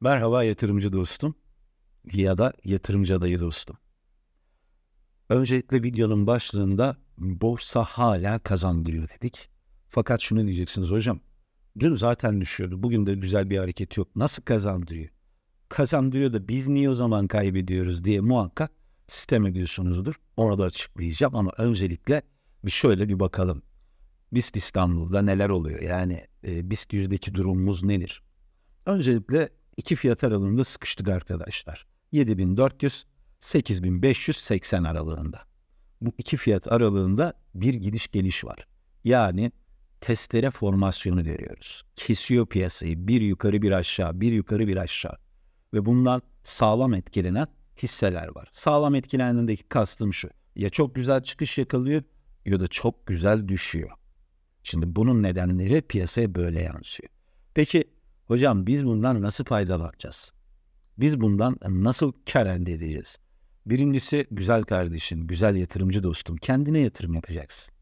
Merhaba yatırımcı dostum ya da yatırımcı adayı dostum. Öncelikle videonun başlığında borsa hala kazandırıyor dedik. Fakat şunu diyeceksiniz hocam. Dün zaten düşüyordu. Bugün de güzel bir hareket yok. Nasıl kazandırıyor? Kazandırıyor da biz niye o zaman kaybediyoruz diye muhakkak sistem ediyorsunuzdur. da açıklayacağım ama öncelikle bir şöyle bir bakalım. BIST İstanbul'da neler oluyor? Yani e, BIST yüzdeki durumumuz nedir? Öncelikle iki fiyat aralığında sıkıştık arkadaşlar. 7400 8580 aralığında. Bu iki fiyat aralığında bir gidiş geliş var. Yani testlere formasyonu veriyoruz. Kesiyor piyasayı bir yukarı bir aşağı, bir yukarı bir aşağı. Ve bundan sağlam etkilenen hisseler var. Sağlam etkilendiğindeki kastım şu. Ya çok güzel çıkış yakalıyor ya da çok güzel düşüyor. Şimdi bunun nedenleri piyasaya böyle yansıyor. Peki Hocam biz bundan nasıl faydalanacağız? Biz bundan nasıl kar elde edeceğiz? Birincisi güzel kardeşim, güzel yatırımcı dostum kendine yatırım yapacaksın.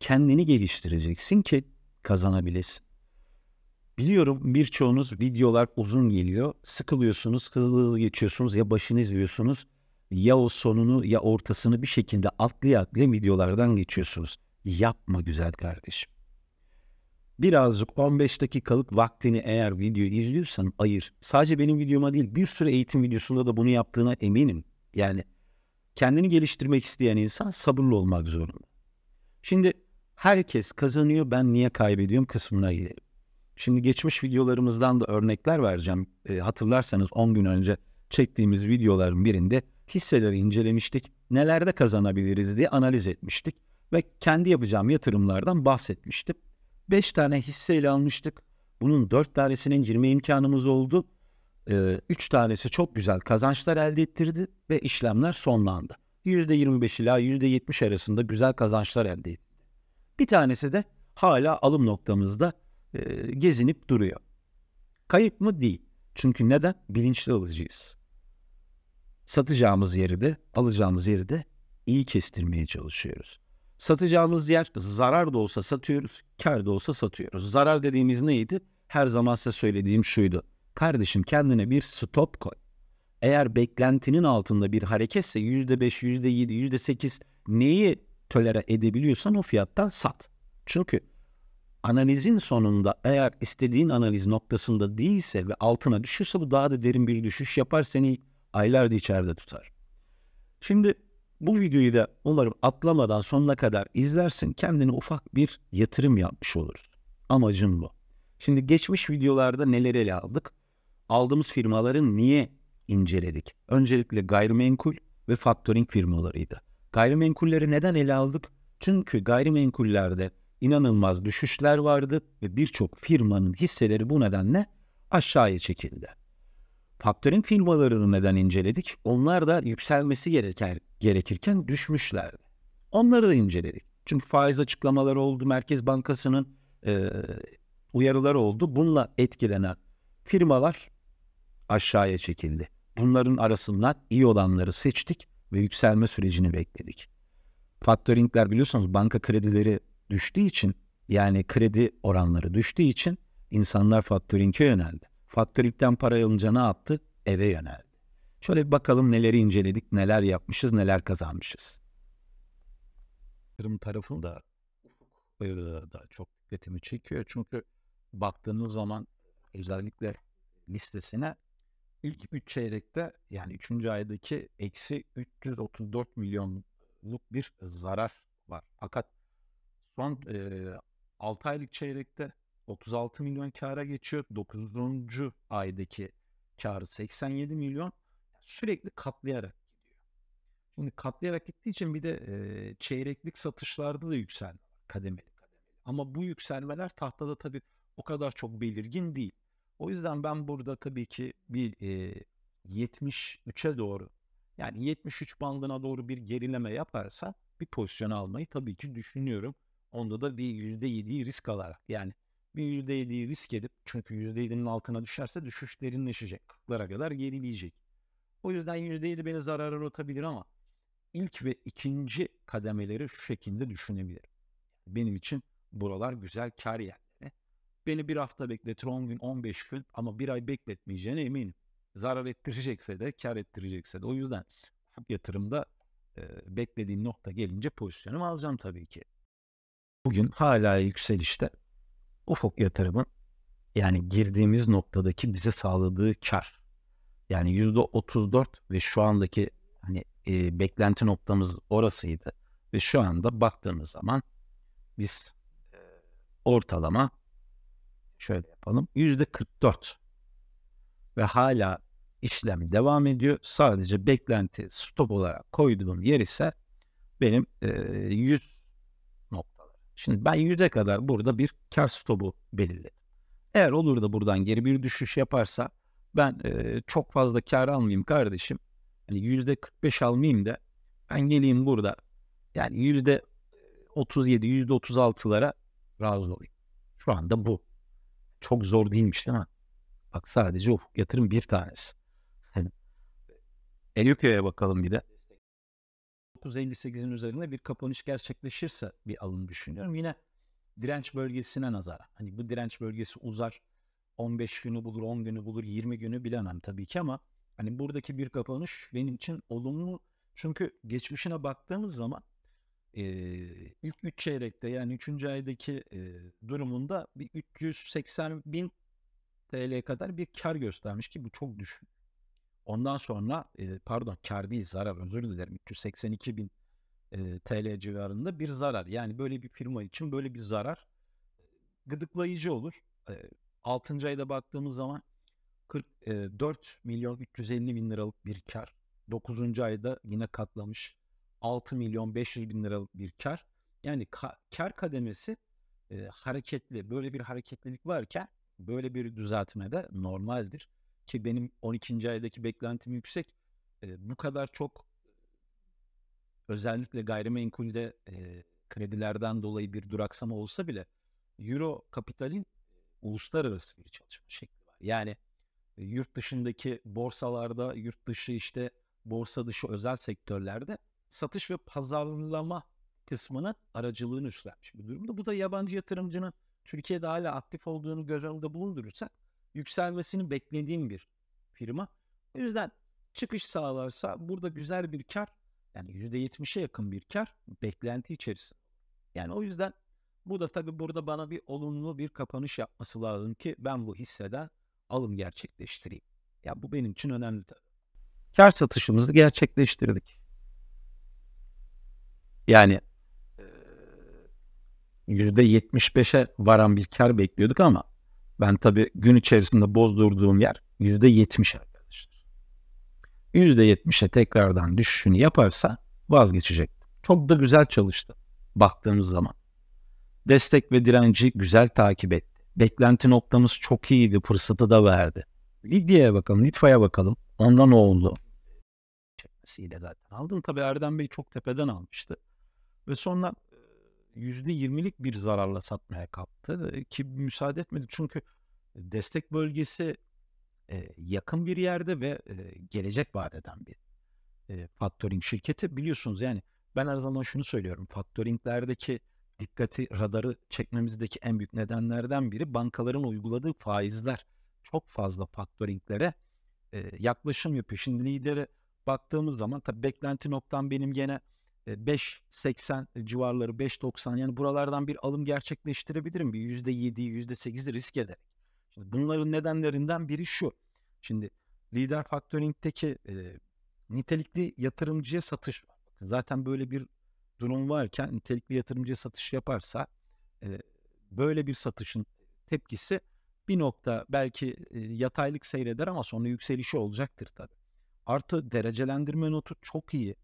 Kendini geliştireceksin ki kazanabilesin. Biliyorum birçoğunuz videolar uzun geliyor. Sıkılıyorsunuz, hızlı hızlı geçiyorsunuz ya başını izliyorsunuz ya o sonunu ya ortasını bir şekilde atlaya atlaya videolardan geçiyorsunuz. Yapma güzel kardeşim birazcık 15 dakikalık vaktini eğer video izliyorsan ayır. Sadece benim videoma değil bir sürü eğitim videosunda da bunu yaptığına eminim. Yani kendini geliştirmek isteyen insan sabırlı olmak zorunda. Şimdi herkes kazanıyor ben niye kaybediyorum kısmına gidelim. Şimdi geçmiş videolarımızdan da örnekler vereceğim. E, hatırlarsanız 10 gün önce çektiğimiz videoların birinde hisseleri incelemiştik. Nelerde kazanabiliriz diye analiz etmiştik ve kendi yapacağım yatırımlardan bahsetmiştim. 5 tane hisseyle almıştık. Bunun 4 tanesinin girme imkanımız oldu. 3 ee, tanesi çok güzel kazançlar elde ettirdi ve işlemler sonlandı. %25 ila %70 arasında güzel kazançlar elde etti. Bir tanesi de hala alım noktamızda e, gezinip duruyor. Kayıp mı? Değil. Çünkü neden? Bilinçli alıcıyız. Satacağımız yeri de alacağımız yeri de iyi kestirmeye çalışıyoruz. Satacağımız yer zarar da olsa satıyoruz, kar da olsa satıyoruz. Zarar dediğimiz neydi? Her zaman size söylediğim şuydu. Kardeşim kendine bir stop koy. Eğer beklentinin altında bir hareketse %5, %7, %8 neyi tölere edebiliyorsan o fiyattan sat. Çünkü analizin sonunda eğer istediğin analiz noktasında değilse ve altına düşüyorsa bu daha da derin bir düşüş yapar seni aylarca içeride tutar. Şimdi bu videoyu da umarım atlamadan sonuna kadar izlersin. Kendine ufak bir yatırım yapmış oluruz. Amacım bu. Şimdi geçmiş videolarda neler ele aldık? Aldığımız firmaların niye inceledik? Öncelikle gayrimenkul ve faktöring firmalarıydı. Gayrimenkulleri neden ele aldık? Çünkü gayrimenkullerde inanılmaz düşüşler vardı ve birçok firmanın hisseleri bu nedenle aşağıya çekildi. Factoring firmalarını neden inceledik? Onlar da yükselmesi gereken gerekirken düşmüşlerdi. Onları da inceledik. Çünkü faiz açıklamaları oldu, Merkez Bankası'nın e, uyarıları oldu. Bununla etkilenen firmalar aşağıya çekildi. Bunların arasından iyi olanları seçtik ve yükselme sürecini bekledik. Factoringler biliyorsunuz banka kredileri düştüğü için yani kredi oranları düştüğü için insanlar factoring'e yöneldi. Faktörikten para alınca ne yaptı? Eve yöneldi. Şöyle bir bakalım neleri inceledik, neler yapmışız, neler kazanmışız. Yatırım tarafını da, e, da çok dikkatimi çekiyor. Çünkü baktığınız zaman özellikle listesine ilk 3 çeyrekte yani 3. aydaki eksi 334 milyonluk bir zarar var. Fakat son e, 6 aylık çeyrekte 36 milyon kâra geçiyor. 9. aydaki karı 87 milyon. Sürekli katlayarak gidiyor. Şimdi katlayarak gittiği için bir de e, çeyreklik satışlarda da yükselme var. Kademeli kademeli. Ama bu yükselmeler tahtada tabii o kadar çok belirgin değil. O yüzden ben burada tabii ki bir e, 73'e doğru yani 73 bandına doğru bir gerileme yaparsa bir pozisyon almayı tabii ki düşünüyorum. Onda da bir %7'yi risk alarak yani bir %7'yi risk edip çünkü %7'nin altına düşerse düşüş derinleşecek. 40'lara kadar gerileyecek. O yüzden %7 beni zarara atabilir ama ilk ve ikinci kademeleri şu şekilde düşünebilirim. Benim için buralar güzel kar yerleri. Beni bir hafta bekletir 10 gün 15 gün ama bir ay bekletmeyeceğine eminim. Zarar ettirecekse de kar ettirecekse de. O yüzden yatırımda e, beklediğim nokta gelince pozisyonumu alacağım tabii ki. Bugün hala yükselişte ufuk yatırımın yani girdiğimiz noktadaki bize sağladığı kar. Yani yüzde 34 ve şu andaki hani e, beklenti noktamız orasıydı. Ve şu anda baktığımız zaman biz e, ortalama şöyle yapalım yüzde 44 ve hala işlem devam ediyor. Sadece beklenti stop olarak koyduğum yer ise benim e, 100 Şimdi ben 100'e kadar burada bir kar stopu belirledim. Eğer olur da buradan geri bir düşüş yaparsa ben e, çok fazla kar almayayım kardeşim. Hani %45 almayayım da ben geleyim burada yani %37, %36'lara razı olayım. Şu anda bu. Çok zor değilmiş değil mi? Bak sadece ufuk yatırım bir tanesi. Elüköy'e bakalım bir de. 9.58'in üzerinde bir kapanış gerçekleşirse bir alım düşünüyorum. Yine direnç bölgesine nazar. Hani bu direnç bölgesi uzar 15 günü bulur, 10 günü bulur, 20 günü bilemem tabii ki ama hani buradaki bir kapanış benim için olumlu. Çünkü geçmişine baktığımız zaman e, ilk 3 çeyrekte yani 3. aydaki e, durumunda bir 380 bin TL kadar bir kar göstermiş ki bu çok düşük. Ondan sonra e, pardon kar değil zarar özür dilerim 382 bin e, TL civarında bir zarar. Yani böyle bir firma için böyle bir zarar gıdıklayıcı olur. E, 6. ayda baktığımız zaman 44 milyon 350 bin liralık bir kar. 9. ayda yine katlamış 6 milyon 500 bin liralık bir kar. Yani ka- kar kademesi e, hareketli. Böyle bir hareketlilik varken böyle bir düzeltme de normaldir ki benim 12. aydaki beklentim yüksek. E, bu kadar çok özellikle gayrimenkulde e, kredilerden dolayı bir duraksama olsa bile Euro kapitalin uluslararası bir çalışma şekli var. Yani yurt dışındaki borsalarda, yurt dışı işte borsa dışı özel sektörlerde satış ve pazarlama kısmına aracılığını üstlenmiş bir durumda. Bu da yabancı yatırımcının Türkiye'de hala aktif olduğunu göz önünde bulundurursak yükselmesini beklediğim bir firma. O yüzden çıkış sağlarsa burada güzel bir kar yani %70'e yakın bir kar beklenti içerisinde. Yani o yüzden bu da tabii burada bana bir olumlu bir kapanış yapması lazım ki ben bu hisseden alım gerçekleştireyim. Ya bu benim için önemli tabii. Kar satışımızı gerçekleştirdik. Yani %75'e varan bir kar bekliyorduk ama ben tabii gün içerisinde bozdurduğum yer yüzde yetmiş arkadaşlar. Yüzde yetmişe tekrardan düşüşünü yaparsa vazgeçecektim. Çok da güzel çalıştı baktığımız zaman. Destek ve direnci güzel takip etti. Beklenti noktamız çok iyiydi. Fırsatı da verdi. Lidya'ya bakalım, Litva'ya bakalım. Ondan ne oldu? Çekmesiyle zaten aldım. Tabii Erdem Bey çok tepeden almıştı. Ve sonra %20'lik bir zararla satmaya kalktı ki müsaade etmedi çünkü destek bölgesi yakın bir yerde ve gelecek vaat eden bir e, factoring şirketi biliyorsunuz yani ben her zaman şunu söylüyorum factoringlerdeki dikkati radarı çekmemizdeki en büyük nedenlerden biri bankaların uyguladığı faizler çok fazla factoringlere yaklaşım yapıyor. Şimdi lidere baktığımız zaman tabii beklenti noktam benim gene 5.80 e, e, civarları 5.90 yani buralardan bir alım gerçekleştirebilirim bir %7'yi %8'i risk ederek. Şimdi bunların nedenlerinden biri şu. Şimdi lider factoring'teki e, nitelikli yatırımcıya satış var. Zaten böyle bir durum varken nitelikli yatırımcıya satış yaparsa e, böyle bir satışın tepkisi bir nokta belki e, yataylık seyreder ama sonra yükselişi olacaktır tabii. Artı derecelendirme notu çok iyi.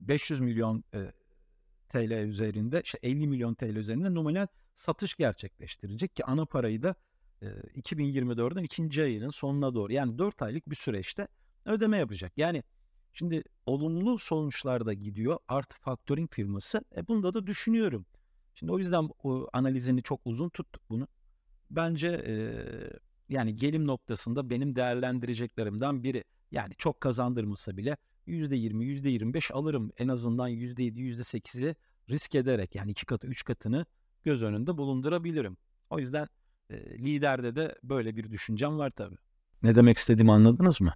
500 milyon TL üzerinde, 50 şey, milyon TL üzerinde nominal satış gerçekleştirecek ki ana parayı da e, 2024'ün ikinci ayının sonuna doğru yani 4 aylık bir süreçte ödeme yapacak. Yani şimdi olumlu sonuçlarda gidiyor artı factoring firması. E, bunda da düşünüyorum. Şimdi o yüzden o analizini çok uzun tuttuk bunu. Bence e, yani gelim noktasında benim değerlendireceklerimden biri. Yani çok kazandırmasa bile %20, %25 alırım. En azından %7, %8'i risk ederek yani iki katı, üç katını göz önünde bulundurabilirim. O yüzden e, liderde de böyle bir düşüncem var tabii. Ne demek istediğimi anladınız mı?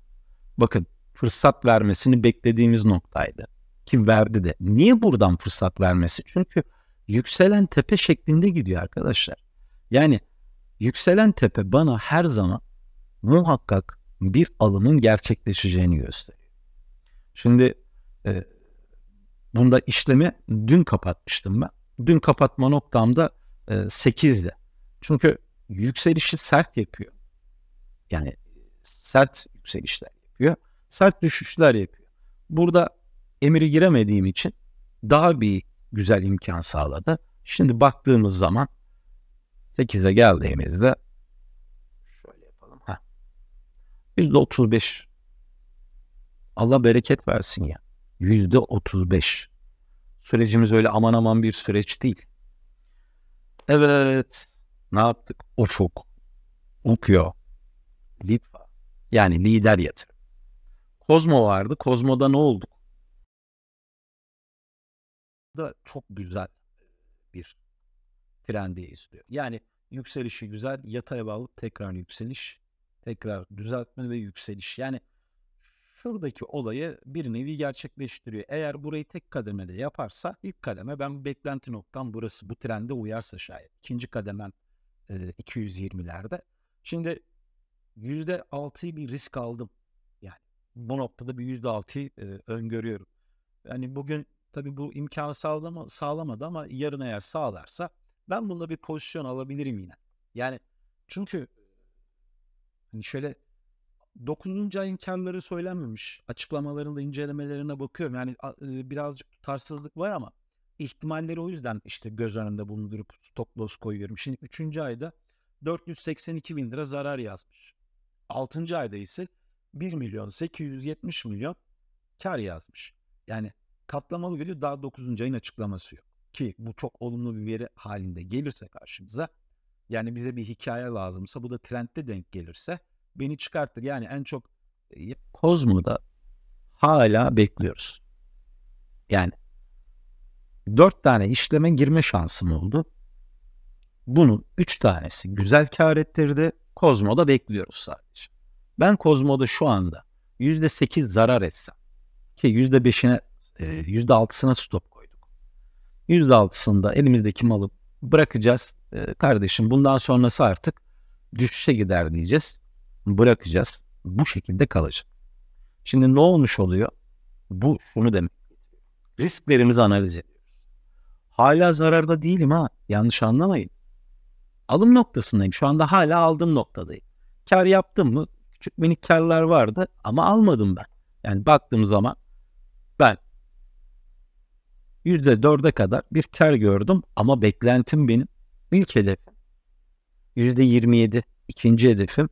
Bakın fırsat vermesini beklediğimiz noktaydı. Kim verdi de. Niye buradan fırsat vermesi? Çünkü yükselen tepe şeklinde gidiyor arkadaşlar. Yani yükselen tepe bana her zaman muhakkak bir alımın gerçekleşeceğini gösteriyor. Şimdi e, bunda işlemi dün kapatmıştım ben. Dün kapatma noktamda e, 8'di. Çünkü yükselişi sert yapıyor. Yani sert yükselişler yapıyor. Sert düşüşler yapıyor. Burada emiri giremediğim için daha bir güzel imkan sağladı. Şimdi baktığımız zaman 8'e geldiğimizde şöyle yapalım. Ha. %35 Allah bereket versin ya. Yüzde otuz beş. Sürecimiz öyle aman aman bir süreç değil. Evet. Ne yaptık? Ufuk. Ukyo. Litva. Yani lider yatırım. Kozmo vardı. Kozmo'da ne oldu? Da çok güzel e, bir trendi izliyor. Yani yükselişi güzel, yatay bağlı tekrar yükseliş, tekrar düzeltme ve yükseliş. Yani şuradaki olayı bir nevi gerçekleştiriyor. Eğer burayı tek kademede yaparsa ilk kademe ben beklenti noktam burası bu trende uyarsa şayet. İkinci kademen e, 220'lerde. Şimdi %6'yı bir risk aldım. Yani bu noktada bir %6'yı e, öngörüyorum. Yani bugün tabii bu imkanı sağlama, sağlamadı ama yarın eğer sağlarsa ben bunda bir pozisyon alabilirim yine. Yani çünkü hani şöyle 9. ayın karları söylenmemiş. Açıklamalarında incelemelerine bakıyorum. Yani birazcık tutarsızlık var ama ihtimalleri o yüzden işte göz önünde bulundurup stop loss koyuyorum. Şimdi 3. ayda 482 bin lira zarar yazmış. 6. ayda ise 1 milyon 870 milyon kar yazmış. Yani katlamalı geliyor daha 9. ayın açıklaması yok. Ki bu çok olumlu bir veri halinde gelirse karşımıza yani bize bir hikaye lazımsa bu da trendde denk gelirse beni çıkarttır. Yani en çok e, Kozmo'da hala bekliyoruz. Yani dört tane işleme girme şansım oldu. Bunun üç tanesi güzel kar ettirdi. Kozmo'da bekliyoruz sadece. Ben Kozmo'da şu anda yüzde sekiz zarar etsem ki yüzde beşine e, yüzde altısına stop koyduk. Yüzde altısında elimizdeki malı bırakacağız. E, kardeşim bundan sonrası artık düşüşe gider diyeceğiz bırakacağız. Bu şekilde kalacak. Şimdi ne olmuş oluyor? Bu şunu demek. Risklerimizi analiz ediyoruz. Hala zararda değilim ha. Yanlış anlamayın. Alım noktasındayım. Şu anda hala aldım noktadayım. Kar yaptım mı? Küçük minik karlar vardı ama almadım ben. Yani baktığım zaman ben %4'e kadar bir kar gördüm ama beklentim benim ilk hedefim %27. ikinci hedefim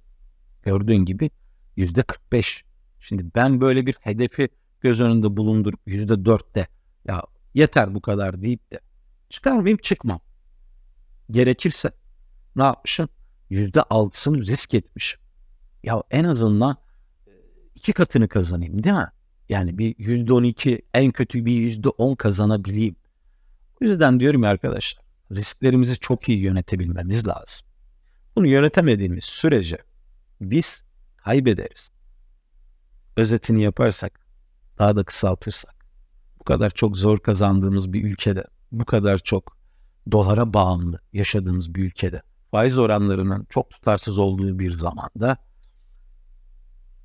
gördüğün gibi yüzde 45. Şimdi ben böyle bir hedefi göz önünde bulundurup yüzde dörtte ya yeter bu kadar deyip de çıkar mıyım çıkmam. Gerekirse ne yapmışım? Yüzde altısını risk etmişim. Ya en azından e, iki katını kazanayım değil mi? Yani bir yüzde on iki en kötü bir yüzde on kazanabileyim. O yüzden diyorum ya arkadaşlar risklerimizi çok iyi yönetebilmemiz lazım. Bunu yönetemediğimiz sürece biz kaybederiz. Özetini yaparsak, daha da kısaltırsak, bu kadar çok zor kazandığımız bir ülkede, bu kadar çok dolara bağımlı yaşadığımız bir ülkede, faiz oranlarının çok tutarsız olduğu bir zamanda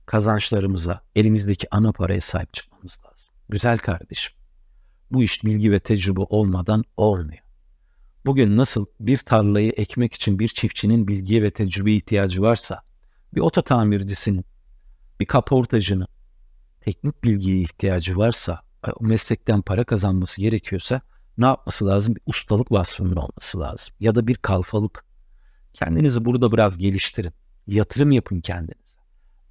kazançlarımıza, elimizdeki ana paraya sahip çıkmamız lazım. Güzel kardeşim. Bu iş bilgi ve tecrübe olmadan olmuyor. Bugün nasıl bir tarlayı ekmek için bir çiftçinin bilgiye ve tecrübe ihtiyacı varsa bir oto tamircisinin, bir kaportacının teknik bilgiye ihtiyacı varsa, e, meslekten para kazanması gerekiyorsa ne yapması lazım? Bir ustalık vasfının olması lazım. Ya da bir kalfalık. Kendinizi burada biraz geliştirin. Yatırım yapın kendinize.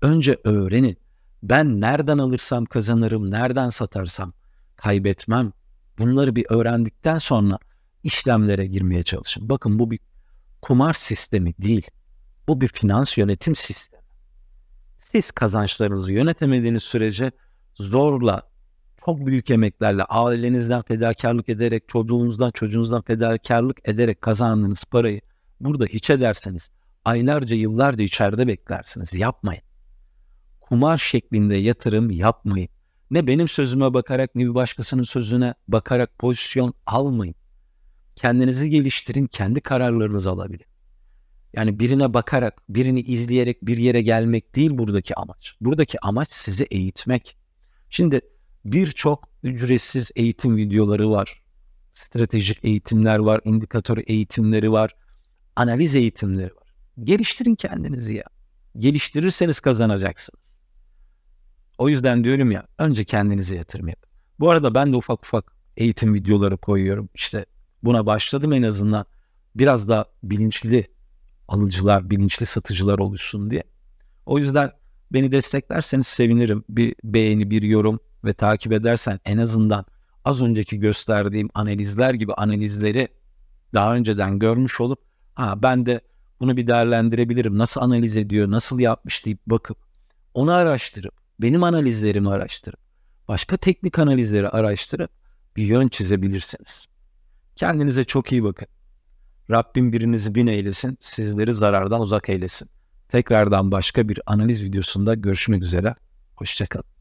Önce öğrenin. Ben nereden alırsam kazanırım, nereden satarsam kaybetmem. Bunları bir öğrendikten sonra işlemlere girmeye çalışın. Bakın bu bir kumar sistemi değil. Bu bir finans yönetim sistemi. Siz kazançlarınızı yönetemediğiniz sürece zorla, çok büyük emeklerle, ailenizden fedakarlık ederek, çocuğunuzdan, çocuğunuzdan fedakarlık ederek kazandığınız parayı burada hiç ederseniz aylarca, yıllarca içeride beklersiniz. Yapmayın. Kumar şeklinde yatırım yapmayın. Ne benim sözüme bakarak ne bir başkasının sözüne bakarak pozisyon almayın. Kendinizi geliştirin, kendi kararlarınızı alabilin. Yani birine bakarak, birini izleyerek bir yere gelmek değil buradaki amaç. Buradaki amaç sizi eğitmek. Şimdi birçok ücretsiz eğitim videoları var. Stratejik eğitimler var, indikatör eğitimleri var, analiz eğitimleri var. Geliştirin kendinizi ya. Geliştirirseniz kazanacaksınız. O yüzden diyorum ya önce kendinize yatırım yapın. Bu arada ben de ufak ufak eğitim videoları koyuyorum. İşte buna başladım en azından. Biraz da bilinçli alıcılar, bilinçli satıcılar oluşsun diye. O yüzden beni desteklerseniz sevinirim. Bir beğeni, bir yorum ve takip edersen en azından az önceki gösterdiğim analizler gibi analizleri daha önceden görmüş olup ha ben de bunu bir değerlendirebilirim. Nasıl analiz ediyor, nasıl yapmış deyip bakıp onu araştırıp benim analizlerimi araştırıp başka teknik analizleri araştırıp bir yön çizebilirsiniz. Kendinize çok iyi bakın. Rabbim birinizi bin eylesin, sizleri zarardan uzak eylesin. Tekrardan başka bir analiz videosunda görüşmek üzere. Hoşçakalın.